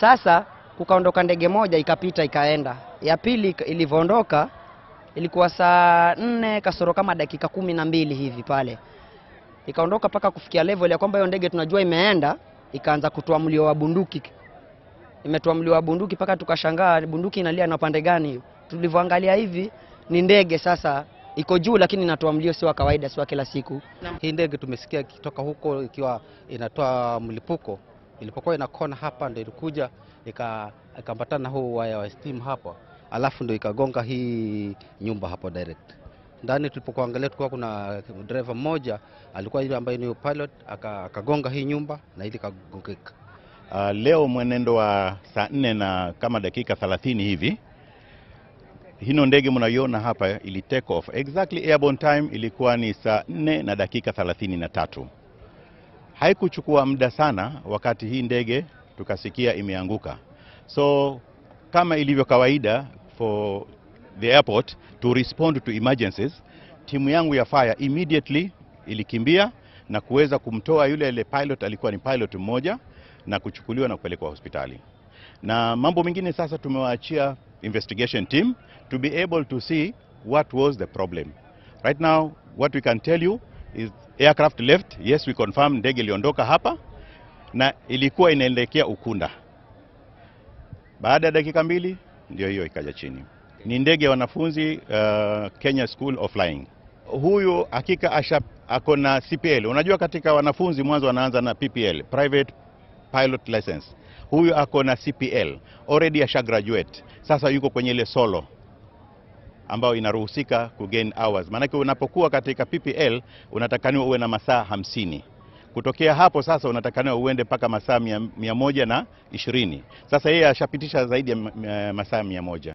Sasa kukaondoka ndege moja ikapita ikaenda. Ya pili ilivyoondoka ilikuwa saa nne kasoro kama dakika kumi na mbili hivi pale, ikaondoka mpaka kufikia level ya kwamba hiyo ndege tunajua imeenda, ikaanza kutoa mlio wa bunduki, imetoa mlio wa bunduki mpaka tukashangaa bunduki inalia na pande gani? Tulivyoangalia hivi ni ndege sasa iko juu, lakini inatoa mlio sio wa kawaida, sio kila siku. Hii ndege tumesikia ikitoka huko ikiwa inatoa mlipuko, ilipokuwa inakona hapa ndio ilikuja ikaambatana huu waya wa steam hapa, alafu ndio ikagonga hii nyumba hapo direct ndani tulipokuangalia, tulikuwa kuna driver mmoja alikuwa yule ambaye ni pilot, akagonga hii nyumba na ili kagongeka. Uh, ah, leo mwenendo wa saa nne na kama dakika 30 hivi hino ndege mnaiona hapa ili take off exactly airborne time ilikuwa ni saa 4 na dakika 33. Haikuchukua muda sana, wakati hii ndege tukasikia imeanguka. So kama ilivyo kawaida for the airport to respond to emergencies, timu yangu ya fire immediately ilikimbia na kuweza kumtoa yule ile pilot, alikuwa ni pilot mmoja, na kuchukuliwa na kupelekwa hospitali. Na mambo mengine sasa tumewaachia investigation team to be able to see what was the problem. Right now, what we can tell you is aircraft left. Yes, we confirm ndege iliondoka hapa na ilikuwa inaelekea Ukunda. Baada ya dakika mbili ndio hiyo ikaja chini. Ni ndege ya wanafunzi uh, Kenya School of Flying. Huyu hakika asha ako na CPL. Unajua, katika wanafunzi mwanzo wanaanza na PPL, private pilot license. Huyu ako na CPL already asha graduate, sasa yuko kwenye ile solo ambayo inaruhusika gain hours. Maanake unapokuwa katika PPL unatakaniwa uwe na masaa hamsini kutokea hapo sasa unatakaniwa uende mpaka masaa mia moja na ishirini. Sasa yeye ashapitisha zaidi ya masaa mia moja.